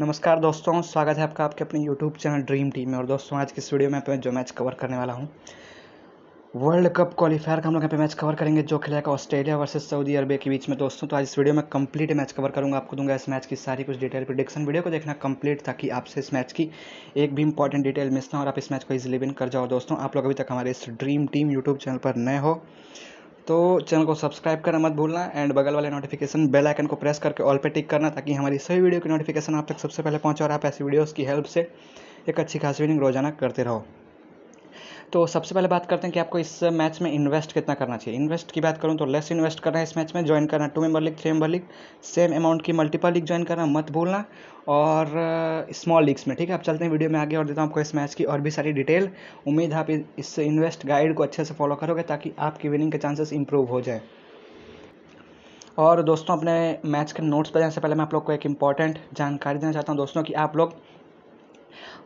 नमस्कार दोस्तों स्वागत है आपका आपके अपने यूट्यूब चैनल ड्रीम टीम में और दोस्तों आज की इस वीडियो में मैं जो मैच कवर करने वाला हूँ वर्ल्ड कप क्वालिफायर का हम लोग यहाँ पे मैच कवर करेंगे जो खेलेगा ऑस्ट्रेलिया वर्सेस सऊदी अरबिया के बीच में दोस्तों तो आज इस वीडियो में कंप्लीट मैच कवर करूँगा आपको दूंगा इस मैच की सारी कुछ डिटेल प्रिडिक्शन वीडियो को देखना कंप्लीट ताकि आपसे इस मैच की एक भी इंपॉर्टेंट डिटेल मिस ना और आप इस मैच को इजिली विन कर जाओ दोस्तों आप लोग अभी तक हमारे इस ड्रीम टीम यूट्यूब चैनल पर नए हो तो चैनल को सब्सक्राइब करना मत भूलना एंड बगल वाले नोटिफिकेशन बेल आइकन को प्रेस करके ऑल पे टिक करना ताकि हमारी सभी वीडियो की नोटिफिकेशन आप तक सबसे पहले पहुंचे और आप ऐसी वीडियोस की हेल्प से एक अच्छी खासी विनिंग रोजाना करते रहो तो सबसे पहले बात करते हैं कि आपको इस मैच में इन्वेस्ट कितना करना चाहिए इन्वेस्ट की बात करूँ तो लेस इन्वेस्ट करना है इस मैच में ज्वाइन करना two member league three member league same amount की मल्टीपल लीग ज्वाइन करना मत भूलना और स्मॉल uh, लीग्स में ठीक है आप चलते हैं वीडियो में आगे और देता हूँ आपको इस मैच की और भी सारी डिटेल उम्मीद है आप इस इन्वेस्ट गाइड को अच्छे से फॉलो करोगे ताकि आपकी विनिंग के चांसेस इंप्रूव हो जाए और दोस्तों अपने मैच के नोट्स पर जाने से पहले मैं आप लोग को एक इंपॉर्टेंट जानकारी देना चाहता हूँ दोस्तों कि आप लोग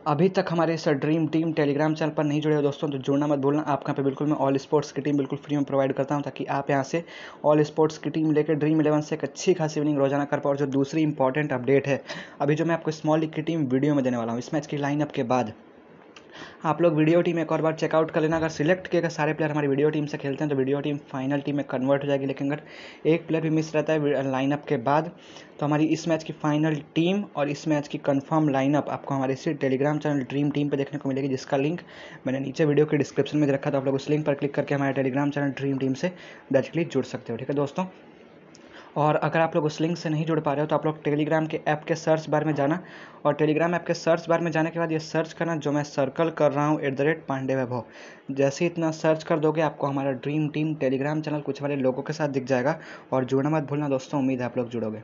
अभी तक हमारे sir dream team Telegram channel पर नहीं जुड़े हो दोस्तों तो जुड़ना मत भूलना यहाँ पे बिल्कुल मैं ऑल स्पोर्ट्स की टीम बिल्कुल फ्री में प्रोवाइड करता हूँ ताकि आप यहाँ से ऑल स्पोर्ट्स की टीम लेकर ड्रीम इलेवन से एक अच्छी खासी विनिंग रोजाना कर पाओ और जो दूसरी इंपॉर्टेंट अपडेट है अभी जो मैं आपको स्मॉल लीग की टीम वीडियो में देने वाला हूँ इस मैच की लाइनअप के बाद आप लोग वीडियो टीम एक और बार चेकआउट कर लेना अगर सिलेक्ट किया अगर सारे प्लेयर हमारी वीडियो टीम से खेलते हैं तो वीडियो टीम फाइनल टीम में कन्वर्ट हो जाएगी लेकिन अगर एक प्लेयर भी मिस रहता है लाइनअप के बाद तो हमारी इस मैच की फाइनल टीम और इस मैच की कंफर्म लाइनअप आपको हमारे इसी टेलीग्राम चैनल ड्रीम टीम पर देखने को मिलेगी जिसका लिंक मैंने नीचे वीडियो के डिस्क्रिप्शन में रखा तो आप लोग उस लिंक पर क्लिक करके हमारे टेलीग्राम चैनल ड्रीम टीम से डायरेक्टली जुड़ सकते हो ठीक है दोस्तों और अगर आप लोग उस लिंक से नहीं जुड़ पा रहे हो तो आप लोग टेलीग्राम के ऐप के सर्च बार में जाना और टेलीग्राम ऐप के सर्च बार में जाने के बाद ये सर्च करना जो मैं सर्कल कर रहा हूँ एट द रेट पांडे जैसे इतना सर्च कर दोगे आपको हमारा ड्रीम टीम टेलीग्राम चैनल कुछ वाले लोगों के साथ दिख जाएगा और जुड़ना मत भूलना दोस्तों उम्मीद है आप लोग जुड़ोगे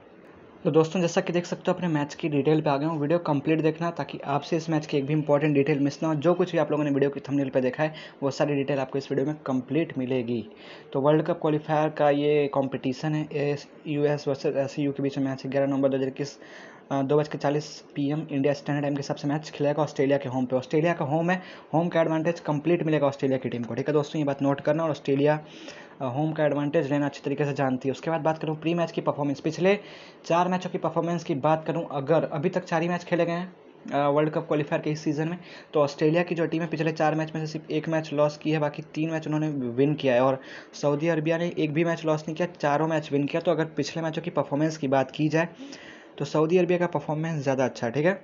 तो दोस्तों जैसा कि देख सकते हो अपने मैच की डिटेल पे आ गए हूँ वीडियो कंप्लीट देखना ताकि आपसे इस मैच की एक भी इंपॉर्टेंट डिटेल मिस ना हो जो कुछ भी आप लोगों ने वीडियो की थंबनेल पे देखा है वो सारी डिटेल आपको इस वीडियो में कंप्लीट मिलेगी तो वर्ल्ड कप क्वालिफायर का ये कॉम्पिटिशन है U S versus S U के बीच में मैच है ग्यारह नवंबर दो हज़ार इक्कीस दो बज के चालीस P M India standard time के हिसाब से मैच खेलेगा ऑस्ट्रेलिया के होम पे ऑस्ट्रेलिया का होम है होम का एडवांटेज कंप्लीट मिलेगा ऑस्ट्रेलिया की टीम को ठीक है दोस्तों ये बात नोट करना और ऑस्ट्रेलिया होम का एडवांटेज लेना अच्छे तरीके से जानती है उसके बाद बात करूँ प्री मैच की परफॉर्मेंस पिछले चार मैचों की परफॉर्मेंस की बात करूँ अगर अभी तक चार ही मैच खेले गए हैं वर्ल्ड कप क्वालिफायर के इस सीज़न में तो ऑस्ट्रेलिया की जो टीम है पिछले चार मैच में से सिर्फ एक मैच लॉस की है बाकी तीन मैच उन्होंने विन किया है और सऊदी अरबिया ने एक भी मैच लॉस नहीं किया चारों मैच विन किया तो अगर पिछले मैचों की परफॉर्मेंस की बात की जाए तो सऊदी अरबिया का परफॉर्मेंस ज़्यादा अच्छा है ठीक है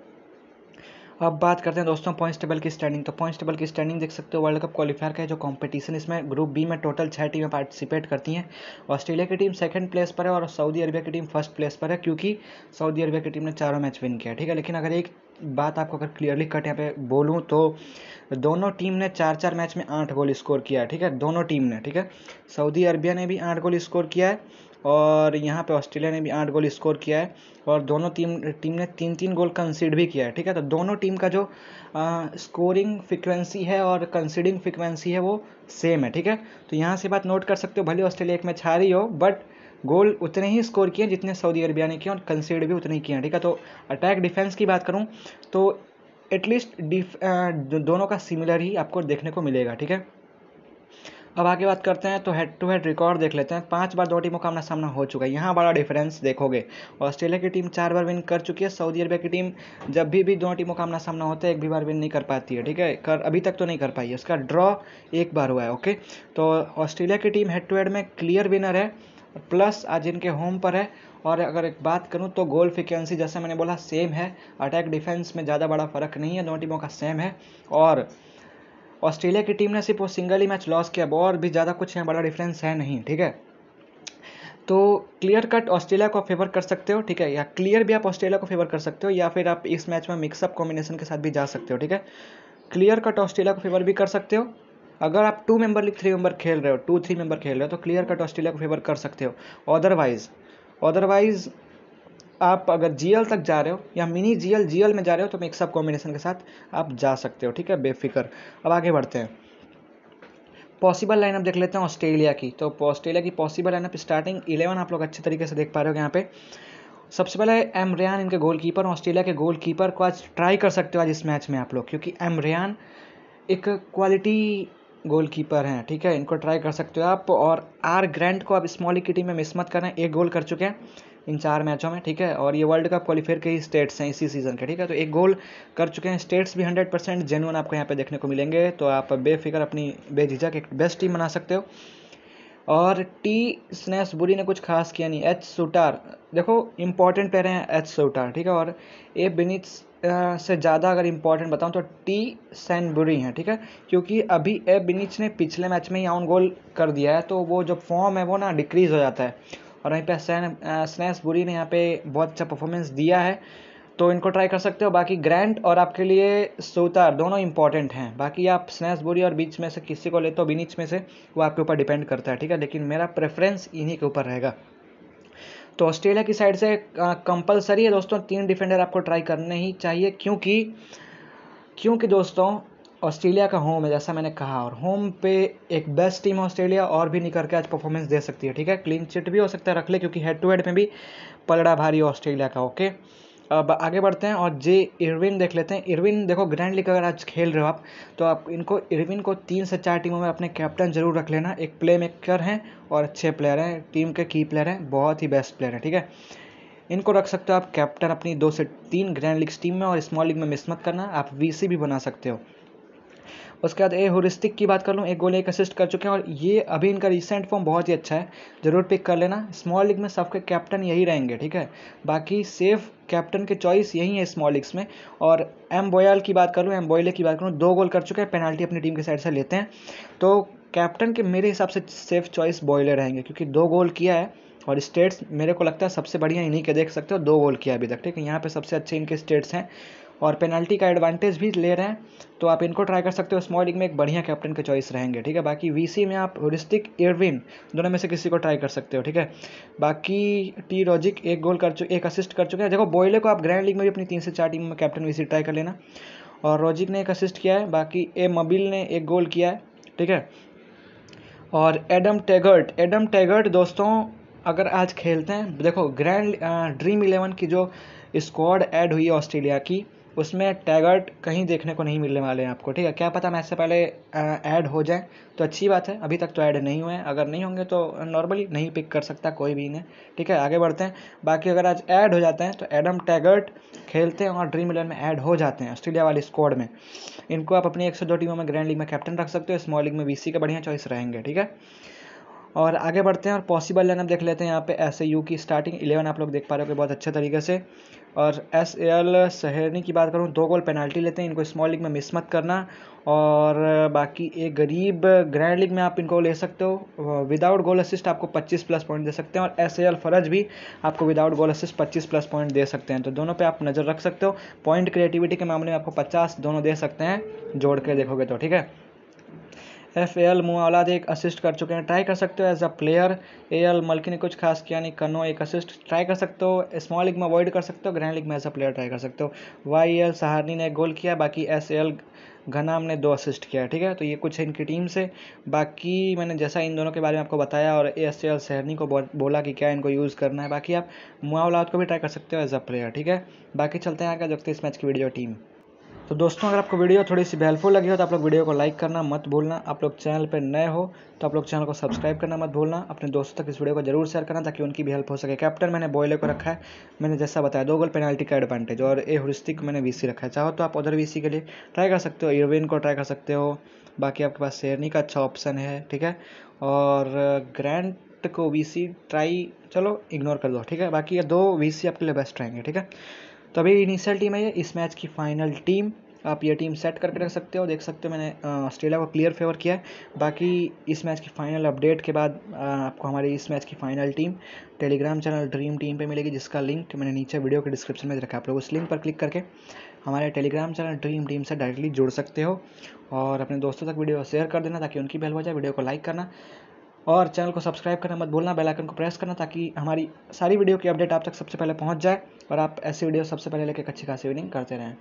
तो अब बात करते हैं दोस्तों पॉइंट्स टेबल की स्टैंडिंग तो पॉइंट्स टेबल की स्टैंडिंग देख सकते हो वर्ल्ड कप क्वालिफायर का है जो कंपटीशन इसमें ग्रुप बी में टोटल छः टीमें पार्टिसिपेट करती हैं ऑस्ट्रेलिया की टीम सेकंड प्लेस पर है और सऊदी अरबिया की टीम फर्स्ट प्लेस पर है क्योंकि सऊदी अरबिया की टीम ने चारों मैच विन किया ठीक है लेकिन अगर एक बात आपको अगर क्लियरली कट यहाँ पे बोलूँ तो दोनों टीम ने चार चार मैच में आठ गोल स्कोर किया है ठीक है दोनों टीम ने ठीक है सऊदी अरबिया ने भी आठ गोल स्कोर किया है और यहाँ पे ऑस्ट्रेलिया ने भी आठ गोल स्कोर किया है और दोनों टीम टीम ने तीन तीन गोल कंसीड भी किया है ठीक है तो दोनों टीम का जो स्कोरिंग फ्रिक्वेंसी है और कंसीडिंग फ्रिक्वेंसी है वो सेम है ठीक है तो यहाँ से बात नोट कर सकते हो भले ऑस्ट्रेलिया एक मैच हारी हो बट गोल उतने ही स्कोर किए जितने सऊदी अरबिया ने किए और कंसीड भी उतने ही किए हैं ठीक है तो अटैक डिफेंस की बात करूँ तो एटलीस्ट दोनों का सिमिलर ही आपको देखने को मिलेगा ठीक है अब आगे बात करते हैं तो हेड टू हेड रिकॉर्ड देख लेते हैं पांच बार दो टीमों का आमना सामना हो चुका है यहाँ बड़ा डिफरेंस देखोगे ऑस्ट्रेलिया की टीम चार बार विन कर चुकी है सऊदी अरबिया की टीम जब भी भी दोनों टीमों का आमना सामना होता है एक भी बार विन नहीं कर पाती है ठीक है कर अभी तक तो नहीं कर पाई है उसका ड्रॉ एक बार हुआ है ओके तो ऑस्ट्रेलिया की टीम हेड टू हेड में क्लियर विनर है प्लस आज इनके होम पर है और अगर एक बात करूं तो गोल फ्रिक्वेंसी जैसे मैंने बोला सेम है अटैक डिफेंस में ज़्यादा बड़ा फर्क नहीं है दोनों टीमों का सेम है और ऑस्ट्रेलिया की टीम ने सिर्फ वो सिंगल ही मैच लॉस किया और भी ज़्यादा कुछ यहाँ बड़ा डिफरेंस है नहीं ठीक है तो क्लियर कट ऑस्ट्रेलिया को आप फेवर कर सकते हो ठीक है या क्लियर भी आप ऑस्ट्रेलिया को फेवर कर सकते हो या फिर आप इस मैच में मिक्सअप कॉम्बिनेशन के साथ भी जा सकते हो ठीक है क्लियर कट ऑस्ट्रेलिया को फेवर भी कर सकते हो अगर आप टू मेंबर लिख थ्री मेंबर खेल रहे हो टू थ्री मेंबर खेल रहे हो तो क्लियर कट ऑस्ट्रेलिया को फेवर कर सकते हो अदरवाइज अदरवाइज आप अगर जी तक जा रहे हो या मिनी जी एल जी में जा रहे हो तो मैं एक सब कॉम्बिनेशन के साथ आप जा सकते हो ठीक है बेफिक्र अब आगे बढ़ते हैं पॉसिबल लाइनअप देख लेते हैं ऑस्ट्रेलिया की तो ऑस्ट्रेलिया की पॉसिबल लाइनअप स्टार्टिंग इलेवन आप लोग अच्छे तरीके से देख पा रहे हो यहाँ पे सबसे पहले एम रेन इनके गोल कीपर ऑस्ट्रेलिया के गोल कीपर को आज ट्राई कर सकते हो आज इस मैच में आप लोग क्योंकि एम रेन एक क्वालिटी गोल कीपर हैं ठीक है इनको ट्राई कर सकते हो आप और आर ग्रैंड को आप स्मॉल की टीम में मिस मत करें एक गोल कर चुके हैं इन चार मैचों में ठीक है और ये वर्ल्ड कप क्वालिफायर के ही स्टेट्स हैं इसी सीज़न के ठीक है तो एक गोल कर चुके हैं स्टेट्स भी हंड्रेड परसेंट जेनुअन आपको यहाँ पे देखने को मिलेंगे तो आप बेफिक्र अपनी बेझिझक एक बेस्ट टीम बना सकते हो और टी स्नैसबुरी ने कुछ खास किया नहीं एच सुटार देखो इंपॉर्टेंट प्लेयर हैं एच सुटार ठीक है और ए बिनित से ज़्यादा अगर इंपॉर्टेंट बताऊं तो टी सैनबुरी हैं ठीक है क्योंकि अभी ए बिनिच ने पिछले मैच में ही ऑन गोल कर दिया है तो वो जो फॉर्म है वो ना डिक्रीज़ हो जाता है और वहीं पर स्नैस बुरी ने यहाँ पे बहुत अच्छा परफॉर्मेंस दिया है तो इनको ट्राई कर सकते हो बाकी ग्रैंड और आपके लिए सोतार दोनों इंपॉर्टेंट हैं बाकी आप स्नैस बुरी और बीच में से किसी को लेते हो बीच में से वो आपके ऊपर डिपेंड करता है ठीक है लेकिन मेरा प्रेफरेंस इन्हीं के ऊपर रहेगा तो ऑस्ट्रेलिया की साइड से कंपलसरी है दोस्तों तीन डिफेंडर आपको ट्राई करने ही चाहिए क्योंकि क्योंकि दोस्तों ऑस्ट्रेलिया का होम है जैसा मैंने कहा और होम पे एक बेस्ट टीम ऑस्ट्रेलिया और भी निकल के आज परफॉर्मेंस दे सकती है ठीक है क्लीन चिट भी हो सकता है रख ले क्योंकि हेड टू हेड में भी पलड़ा भारी ऑस्ट्रेलिया का ओके अब आगे बढ़ते हैं और जे इरविन देख लेते हैं इरविन देखो ग्रैंड लीग अगर आज खेल रहे हो आप तो आप इनको इरविन को तीन से चार टीमों में अपने कैप्टन जरूर रख लेना एक प्ले मेकर हैं और अच्छे प्लेयर हैं टीम के की प्लेयर हैं बहुत ही बेस्ट प्लेयर हैं ठीक है इनको रख सकते हो आप कैप्टन अपनी दो से तीन ग्रैंड लीग टीम में और स्मॉल लीग में मिस मत करना आप वी भी बना सकते हो उसके बाद ए होरिस्टिक की बात कर लूँ एक गोल एक असिस्ट कर चुके हैं और ये अभी इनका रिसेंट फॉर्म बहुत ही अच्छा है ज़रूर पिक कर लेना स्मॉल लीग में सबके कैप्टन यही रहेंगे ठीक है बाकी सेफ कैप्टन के चॉइस यही है स्मॉल लीग्स में और एम बोयाल की बात करूँ एम बोयले की बात करूँ दो गोल कर चुके हैं पेनल्टी अपनी टीम के साइड से लेते हैं तो कैप्टन के मेरे हिसाब से सेफ चॉइस बॉयले रहेंगे क्योंकि दो गोल किया है और स्टेट्स मेरे को लगता है सबसे बढ़िया इन्हीं के देख सकते हो दो गोल किया अभी तक ठीक है यहाँ पे सबसे अच्छे इनके स्टेट्स हैं और पेनल्टी का एडवांटेज भी ले रहे हैं तो आप इनको ट्राई कर सकते हो स्मॉल लीग में एक बढ़िया कैप्टन के चॉइस रहेंगे ठीक है बाकी वीसी में आप रिस्टिक इरविन दोनों में से किसी को ट्राई कर सकते हो ठीक है बाकी टी रॉजिक एक गोल कर चुके एक असिस्ट कर चुके हैं देखो बॉयले को आप ग्रैंड लीग में भी अपनी तीन से चार टीम में कैप्टन वी ट्राई कर लेना और रॉजिक ने एक असिस्ट किया है बाकी ए मबिल ने एक गोल किया है ठीक है और एडम टेगर्ट एडम टेगर्ट दोस्तों अगर आज खेलते हैं देखो ग्रैंड ड्रीम इलेवन की जो स्क्वाड ऐड हुई है ऑस्ट्रेलिया की उसमें टैगर्ट कहीं देखने को नहीं मिलने वाले हैं आपको ठीक है क्या पता मैं इससे पहले ऐड हो जाए तो अच्छी बात है अभी तक तो ऐड नहीं हुए हैं अगर नहीं होंगे तो नॉर्मली नहीं पिक कर सकता कोई भी इन्हें ठीक है आगे बढ़ते हैं बाकी अगर आज ऐड हो जाते हैं तो एडम टैगर्ट खेलते हैं और ड्रीम इलेवन में ऐड हो जाते हैं ऑस्ट्रेलिया वाली स्क्वाड में इनको आप अपनी एक सौ दो टीमों में ग्रैंड लीग में कैप्टन रख सकते हो स्मॉल लीग में वी का बढ़िया चॉइस रहेंगे ठीक है और आगे बढ़ते हैं और पॉसिबल लाइनअप देख लेते हैं यहाँ पे एस यू की स्टार्टिंग इलेवन आप लोग देख पा रहे हो बहुत अच्छे तरीके से और एस एल सहरनी की बात करूँ दो गोल पेनाल्टी लेते हैं इनको स्मॉल लीग में मिस मत करना और बाकी एक गरीब ग्रैंड लीग में आप इनको ले सकते हो विदाउट गोल असिस्ट आपको 25 प्लस पॉइंट दे सकते हैं और एस एल फरज भी आपको without goal assist 25 plus point दे सकते हैं तो दोनों पे आप नज़र रख सकते हो पॉइंट क्रिएटिविटी के मामले में आपको पचास दोनों दे सकते हैं जोड़ के देखोगे तो ठीक है एफ ए एल मुआलाद एक असिस्ट कर चुके हैं ट्राई कर सकते हो एज अ प्लेयर ए एल मल्की ने कुछ खास किया नहीं कन्नो एक असिस्ट ट्राई कर सकते हो स्मॉल लीग में अवॉइड कर सकते हो ग्रैंड लीग में एज अ प्लेयर ट्राई कर सकते हो वाई एल सहारनी ने गोल किया बाकी एस ए एल घनाम ने दो असिस्ट किया ठीक है तो ये कुछ है इनकी टीम से बाकी मैंने जैसा इन दोनों के बारे में आपको बताया और ए एस एल सहरनी को बोला कि क्या इनको यूज़ करना है बाकी आप मुआवलाद को भी ट्राई कर सकते हो एज अ प्लेयर ठीक है बाकी चलते हैं आगे देखते हैं इस मैच की वीडियो टीम तो दोस्तों अगर आपको वीडियो थोड़ी सी हेल्पफुल लगी हो तो आप लोग वीडियो को लाइक करना मत भूलना आप लोग चैनल पर नए हो तो आप लोग चैनल को सब्सक्राइब करना मत भूलना अपने दोस्तों तक इस वीडियो को जरूर शेयर करना ताकि उनकी भी हेल्प हो सके कैप्टन मैंने बॉयले को रखा है मैंने जैसा बताया दो गोल पेनल्टी का एडवांटेज और ए हुरिस्तिक मैंने वी रखा है चाहो तो आप उधर वी के लिए ट्राई कर सकते हो इरविन को ट्राई कर सकते हो बाकी आपके पास शेरनी का अच्छा ऑप्शन है ठीक है और ग्रैंड को वी ट्राई चलो इग्नोर कर दो ठीक है बाकी ये दो वी आपके लिए बेस्ट रहेंगे ठीक है तो अभी इनिशियल टीम है ये इस मैच की फाइनल टीम आप ये टीम सेट करके रख सकते हो देख सकते हो मैंने ऑस्ट्रेलिया को क्लियर फेवर किया है बाकी इस मैच की फाइनल अपडेट के बाद आपको हमारी इस मैच की final team Telegram channel dream Team पे मिलेगी जिसका लिंक मैंने नीचे वीडियो के डिस्क्रिप्शन में रखा है आप लोग उस लिंक पर क्लिक करके हमारे टेलीग्राम चैनल ड्रीम टीम से डायरेक्टली जुड़ सकते हो और अपने दोस्तों तक वीडियो शेयर कर देना ताकि उनकी भी हो जाए वीडियो को लाइक करना और चैनल को सब्सक्राइब करना मत भूलना बेल आइकन को प्रेस करना ताकि हमारी सारी वीडियो की अपडेट आप तक सबसे पहले पहुंच जाए और आप ऐसी वीडियो सबसे पहले लेकर अच्छी खासी विनिंग करते रहें